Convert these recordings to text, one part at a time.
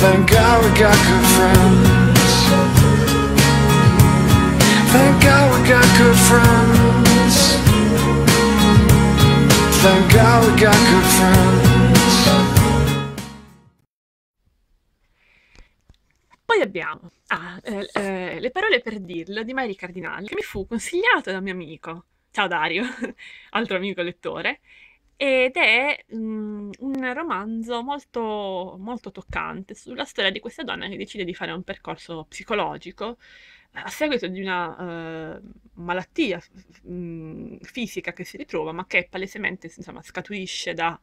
Thank God we got good friends Thank God we got good friends Thank God we got good friends Poi abbiamo ah, eh, eh, Le parole per dirlo di Mari Cardinale che mi fu consigliato da un mio amico Ciao Dario, altro amico lettore ed è mh, mhmm, un romanzo molto, molto toccante sulla storia di questa donna che decide di fare un percorso psicologico a seguito di una uh, malattia mh, mhmm, fisica che si ritrova, ma che palesemente insomma, scaturisce da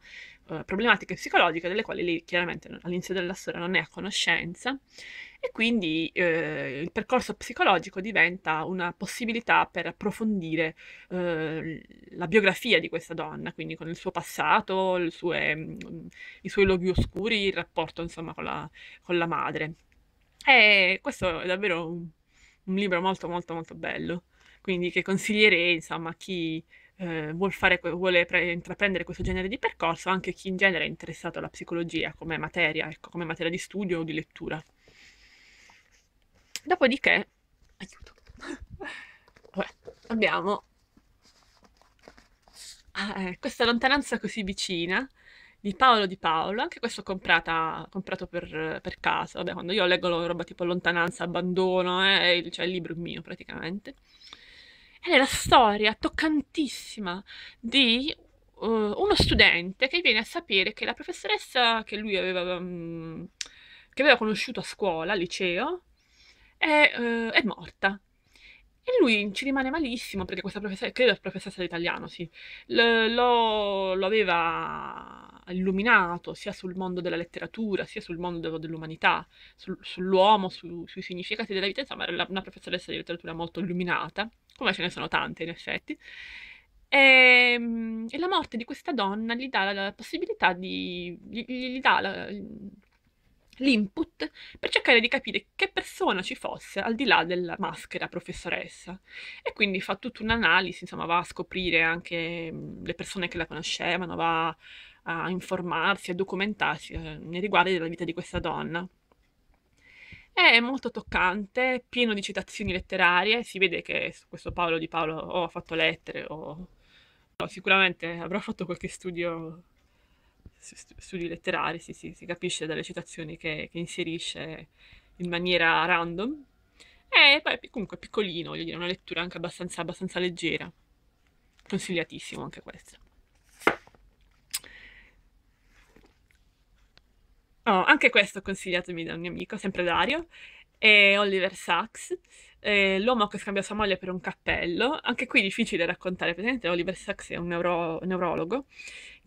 eh, problematiche psicologiche delle quali lei chiaramente all'inizio della storia non è a conoscenza e quindi eh, il percorso psicologico diventa una possibilità per approfondire eh, la biografia di questa donna, quindi con il suo passato, sue, mm, i suoi luoghi oscuri, il rapporto insomma con la, con la madre. E questo è davvero un, un libro molto molto molto bello, quindi che consiglierei insomma a chi eh, vuol fare, vuole pre- intraprendere questo genere di percorso, anche chi in genere è interessato alla psicologia come materia, ecco, come materia di studio o di lettura. Dopodiché, aiuto, Vabbè, abbiamo ah, eh, questa lontananza così vicina di Paolo di Paolo, anche questo ho comprato per, per caso, Vabbè, quando io leggo roba tipo lontananza, abbandono, eh, cioè il libro mio praticamente è la storia toccantissima di uh, uno studente che viene a sapere che la professoressa che lui aveva, um, che aveva conosciuto a scuola, al liceo, è, uh, è morta. E lui ci rimane malissimo perché questa professoressa, credo la professoressa d'italiano, sì, lo, lo, aveva illuminato sia sul mondo della letteratura, sia sul mondo dell'umanità, sul, sull'uomo, su, sui significati della vita, insomma era una professoressa di letteratura molto illuminata come ce ne sono tante in effetti. E, ehm, e la morte di questa donna gli dà la, la possibilità di... gli, gli dà la, l'input per cercare di capire che persona ci fosse al di là della maschera professoressa e quindi fa tutta un'analisi, insomma va a scoprire anche mm, le persone che la conoscevano, va a informarsi, a documentarsi eh, nei riguardi della vita di questa donna. È molto toccante, pieno di citazioni letterarie, si vede che su questo Paolo di Paolo o ha fatto lettere o no, sicuramente avrà fatto qualche studio studi letterari, sì, sì, si capisce dalle citazioni che, che inserisce in maniera random. E poi comunque piccolino, voglio dire, una lettura anche abbastanza, abbastanza leggera. Consigliatissimo anche questa. Oh, anche questo consigliatemi da un mio amico, sempre Dario, e Oliver Sacks, eh, l'uomo che scambia sua moglie per un cappello. Anche qui è difficile raccontare, presente Oliver Sacks è un neuro- neurologo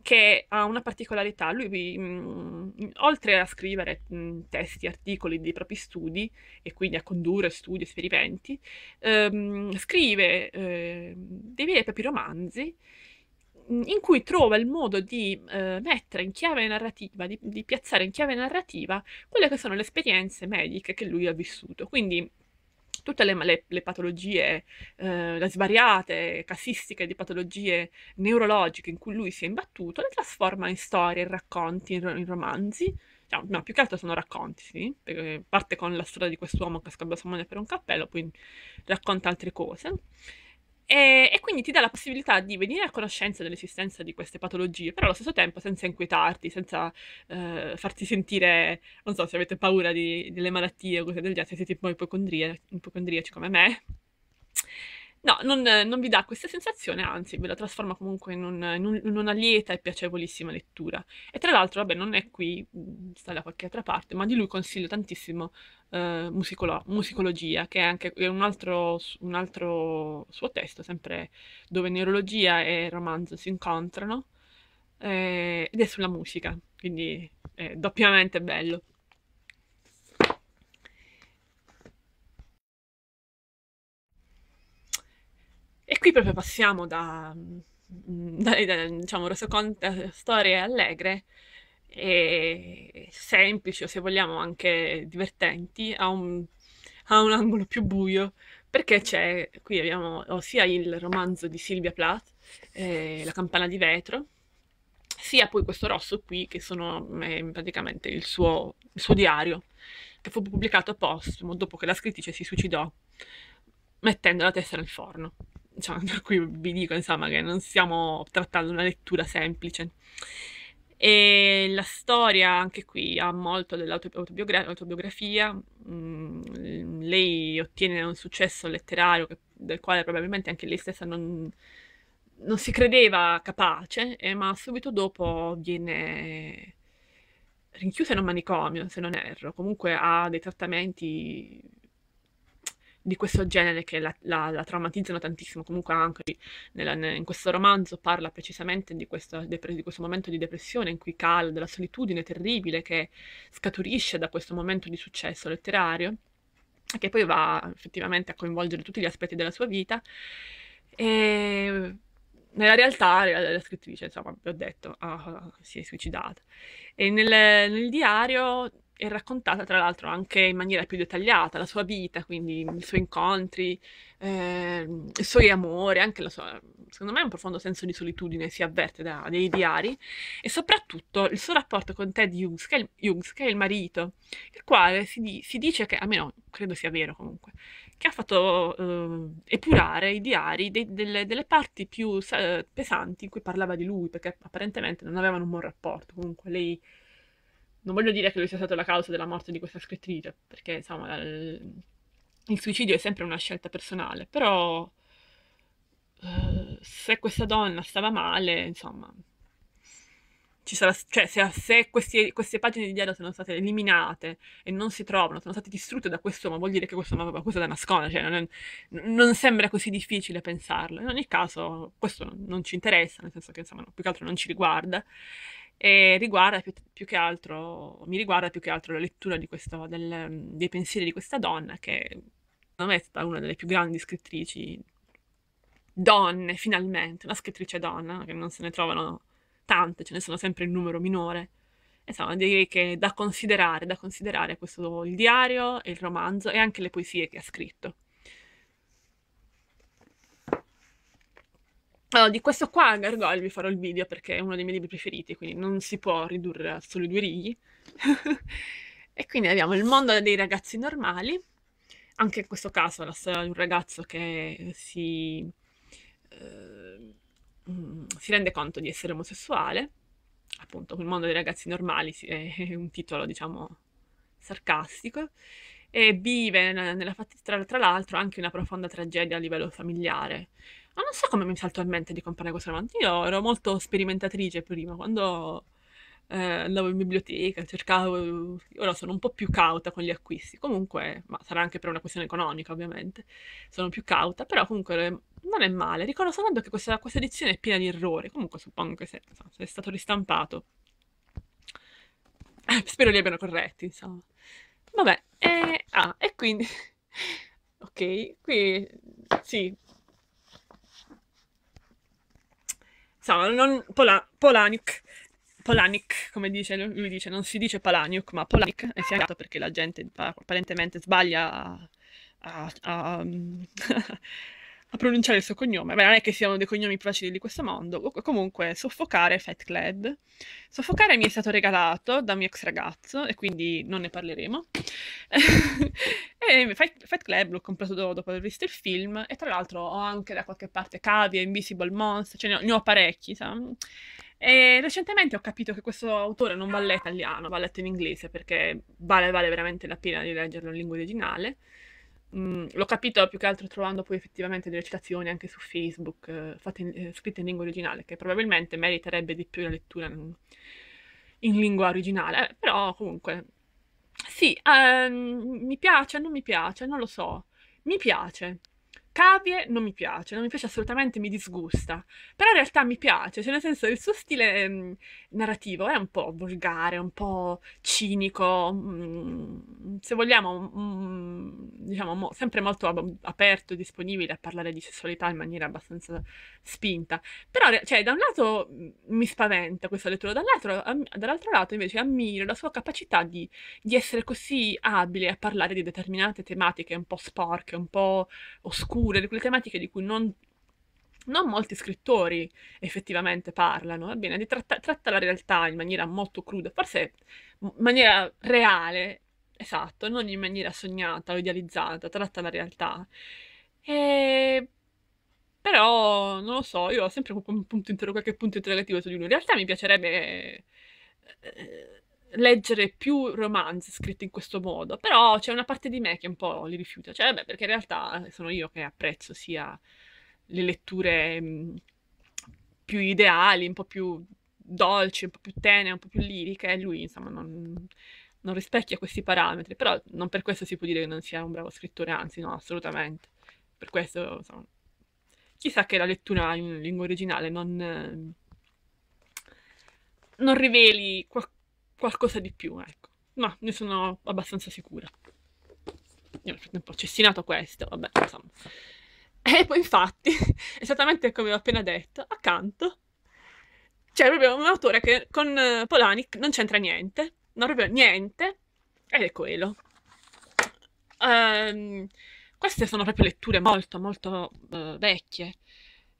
che ha una particolarità, lui mh, mm, oltre a scrivere mh, mm, testi, articoli dei propri studi e quindi a condurre studi, esperimenti, ehm, scrive eh, dei veri e propri romanzi in cui trova il modo di eh, mettere in chiave narrativa, di, di, piazzare in chiave narrativa quelle che sono le esperienze mediche che lui ha vissuto. Quindi tutte le, le, le patologie, eh, le svariate casistiche di patologie neurologiche in cui lui si è imbattuto, le trasforma in storie, in racconti, in, in romanzi. No, più che altro sono racconti, sì, perché parte con la storia di quest'uomo che scambia salmone per un cappello, poi racconta altre cose. E, e, quindi ti dà la possibilità di venire a conoscenza dell'esistenza di queste patologie, però allo stesso tempo senza inquietarti, senza eh, farti sentire, non so, se avete paura di, delle malattie o cose del genere, se siete ipocondriaci come me. No, non, non, vi dà questa sensazione, anzi ve la trasforma comunque in, un, in, un, in una lieta e piacevolissima lettura. E tra l'altro, vabbè, non è qui, mm, sta da qualche altra parte, ma di lui consiglio tantissimo eh, musicolo- Musicologia, che è anche è un, altro, un altro suo testo, sempre dove neurologia e romanzo si incontrano, eh, ed è sulla musica, quindi è doppiamente bello. proprio passiamo da, mm, da, da diciamo, resoconte storie allegre e semplici o se vogliamo anche divertenti a un, a un angolo più buio perché c'è, qui abbiamo sia il romanzo di Silvia Plath, eh, La campana di vetro, sia poi questo rosso qui che sono eh, praticamente il suo, il suo diario che fu pubblicato postumo dopo che la scrittrice si suicidò mettendo la testa nel forno cioè, per cui vi dico insomma che non stiamo trattando una lettura semplice. E la storia anche qui ha molto dell'autobiografia, mm, lei ottiene un successo letterario che, del quale probabilmente anche lei stessa non, non si credeva capace, eh, ma subito dopo viene rinchiusa in un manicomio, se non erro, comunque ha dei trattamenti di questo genere che la, la, la traumatizzano tantissimo, comunque anche nella, in questo romanzo parla precisamente di, questa, di questo momento di depressione in cui cala, della solitudine terribile che scaturisce da questo momento di successo letterario, che poi va effettivamente a coinvolgere tutti gli aspetti della sua vita. E nella realtà la, scrittrice, insomma, vi ho detto, uh, si è suicidata. E nel, nel diario è raccontata tra l'altro anche in maniera più dettagliata, la sua vita, quindi i suoi incontri, eh, i suoi amori, anche la sua, secondo me un profondo senso di solitudine si avverte da, dai diari e soprattutto il suo rapporto con Ted Hughes che, il, Hughes, che è il, marito, il quale si, si dice che, almeno credo sia vero comunque, che ha fatto eh, epurare i diari de, delle, delle, parti più eh, pesanti in cui parlava di lui, perché apparentemente non avevano un buon rapporto, comunque lei non voglio dire che lui sia stato la causa della morte di questa scrittrice, perché insomma il, il suicidio è sempre una scelta personale, però uh, se questa donna stava male, insomma, ci sarà, cioè, se, se questi, queste pagine di dialogo sono state eliminate e non si trovano, sono state distrutte da quest'uomo, vuol dire che questo quest'uomo aveva qualcosa da nascondere, cioè non, è, non, sembra così difficile pensarlo. In ogni caso, questo non, non ci interessa, nel senso che insomma, no, più che altro non ci riguarda e riguarda più, più, che altro, mi riguarda più che altro la lettura questo, del, dei pensieri di questa donna che non è stata una delle più grandi scrittrici donne, finalmente, una scrittrice donna, che non se ne trovano tante, ce ne sono sempre in numero minore. Insomma, direi che da considerare, da considerare questo, il diario, il romanzo e anche le poesie che ha scritto. Allora, di questo qua, Gargoyle, vi farò il video perché è uno dei miei libri preferiti, quindi non si può ridurre a solo due righe. e quindi abbiamo il mondo dei ragazzi normali, anche in questo caso la storia di un ragazzo che si, eh, mm, si rende conto di essere omosessuale, appunto, il mondo dei ragazzi normali è un titolo, diciamo, sarcastico, e vive nella, nella tra, tra l'altro anche una profonda tragedia a livello familiare ma non so come mi salto in mente di comprare questo romanzo. Io ero molto sperimentatrice prima, quando eh, andavo in biblioteca, cercavo... Ora sono un po' più cauta con gli acquisti. Comunque, ma sarà anche per una questione economica, ovviamente. Sono più cauta, però comunque non è male. Ricordo soltanto che questa, questa edizione è piena di errori. Comunque suppongo che se, se è stato ristampato... Eh, spero li abbiano corretti, insomma. Vabbè, e, eh, ah, e quindi... ok, qui sì, Insomma, non, Pola, Polaniuk, Polanic, come dice lui, dice, non si dice Polaniuk, ma Polanik, e si è fiancato perché la gente apparentemente sbaglia a, a, a a pronunciare il suo cognome. Beh, non è che siano dei cognomi più facili di questo mondo. Comunque, Soffocare Fat Clad. Soffocare mi è stato regalato da mio ex ragazzo, e quindi non ne parleremo. e Fat, Fat Club l'ho comprato dopo aver visto il film, e tra l'altro ho anche da qualche parte Cavia, Invisible Monster, cioè ne ho, ne ho parecchi, sa? E recentemente ho capito che questo autore non va letto in italiano, va letto in inglese, perché vale, vale veramente la pena di leggerlo in lingua originale mh, l'ho capito più che altro trovando poi effettivamente delle citazioni anche su Facebook, eh, fatte in, eh, scritte in lingua originale, che probabilmente meriterebbe di più la lettura in, in lingua originale, eh, però comunque sì, ehm, mi piace, non mi piace, non lo so, mi piace. Cavie non mi piace, non mi piace assolutamente, mi disgusta. Però in realtà mi piace, cioè nel senso il suo stile mh, narrativo è un po' volgare, un po' cinico, mh, Mm, se vogliamo, mh, mm, mm, diciamo, mo, sempre molto aperto e disponibile a parlare di sessualità in maniera abbastanza spinta. Però, cioè, da un lato mi spaventa questa lettura, dall'altro, am, dall'altro lato invece ammiro la sua capacità di, di, essere così abile a parlare di determinate tematiche un po' sporche, un po' oscure, di quelle tematiche di cui non... non molti scrittori effettivamente parlano, va bene, tratta, tratta la realtà in maniera molto cruda, forse in maniera reale esatto, non in maniera sognata o idealizzata, tratta la realtà. E... Però, non lo so, io ho sempre un punto inter- qualche punto interrogativo su di lui. In realtà mi piacerebbe eh, leggere più romanzi scritti in questo modo, però c'è una parte di me che un po' li rifiuta, cioè beh, perché in realtà sono io che apprezzo sia le letture mm, più ideali, un po' più dolci, un po' più tenere, un po' più liriche, e lui insomma non, non rispecchia questi parametri, però non per questo si può dire che non sia un bravo scrittore, anzi no, assolutamente. Per questo, insomma, chissà che la lettura in lingua originale non, ehm, non riveli qual- qualcosa di più, ecco. Ma ne sono abbastanza sicura. Io ho un po' cestinato questo, vabbè, insomma. E poi infatti, esattamente come ho appena detto, accanto c'è proprio un autore che con eh, Polanic non c'entra niente, non proprio niente, ed è quello. Um, queste sono proprio letture molto, molto uh, vecchie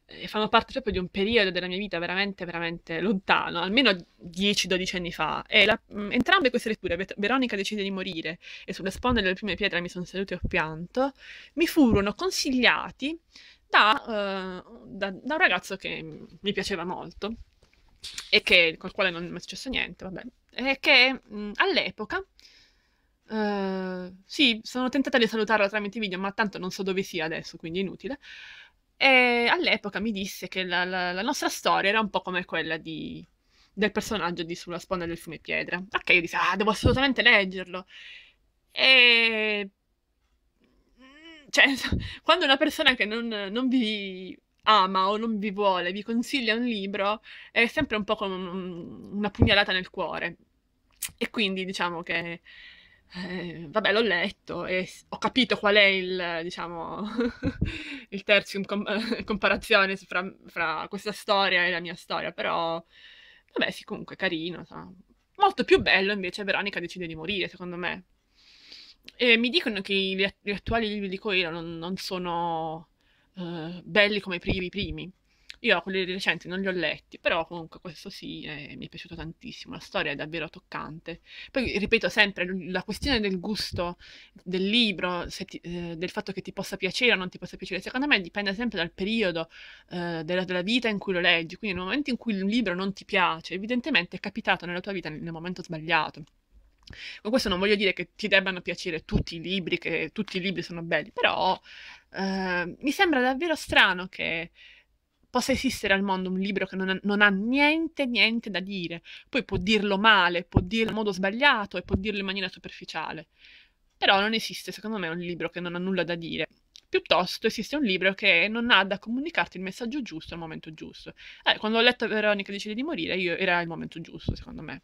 e fanno parte proprio di un periodo della mia vita veramente, veramente lontano, almeno 10-12 anni fa. E la, mh, mm, entrambe queste letture, Veronica decide di morire e sulle sponde delle prime pietre mi sono seduto e ho pianto, mi furono consigliati da, uh, da, da un ragazzo che mi piaceva molto e che, col quale non mi è successo niente, vabbè, è che mh, mm, all'epoca Uh, sì, sono tentata di salutarla tramite video, ma tanto non so dove sia adesso, quindi è inutile. E all'epoca mi disse che la, la, la nostra storia era un po' come quella di, del personaggio di Sulla sponda del fiume Piedra. Ok, io dissi, ah, devo assolutamente leggerlo. E... Mm, cioè, quando una persona che non, non vi ama o non vi vuole, vi consiglia un libro, è sempre un po' come un, una pugnalata nel cuore. E quindi diciamo che, eh, vabbè, l'ho letto e ho capito qual è il, diciamo, il terzium com- comparazione fra, fra, questa storia e la mia storia, però, vabbè, sì, comunque carino, so. Molto più bello invece Veronica decide di morire, secondo me. E mi dicono che gli, attuali libri di Coelho non, non sono eh, belli come i primi, primi. Io quelli recenti non li ho letti, però comunque questo sì, eh, mi è piaciuto tantissimo, la storia è davvero toccante. Poi ripeto sempre, la questione del gusto del libro, ti, eh, del fatto che ti possa piacere o non ti possa piacere, secondo me dipende sempre dal periodo eh, della, della, vita in cui lo leggi, quindi nel momento in cui un libro non ti piace, evidentemente è capitato nella tua vita nel momento sbagliato. Con questo non voglio dire che ti debbano piacere tutti i libri, che tutti i libri sono belli, però Ehm, mi sembra davvero strano che possa esistere al mondo un libro che non ha, non ha, niente, niente da dire. Poi può dirlo male, può dirlo in modo sbagliato e può dirlo in maniera superficiale. Però non esiste, secondo me, un libro che non ha nulla da dire. Piuttosto esiste un libro che non ha da comunicarti il messaggio giusto al momento giusto. Eh, quando ho letto Veronica decide di morire, io, era il momento giusto, secondo me.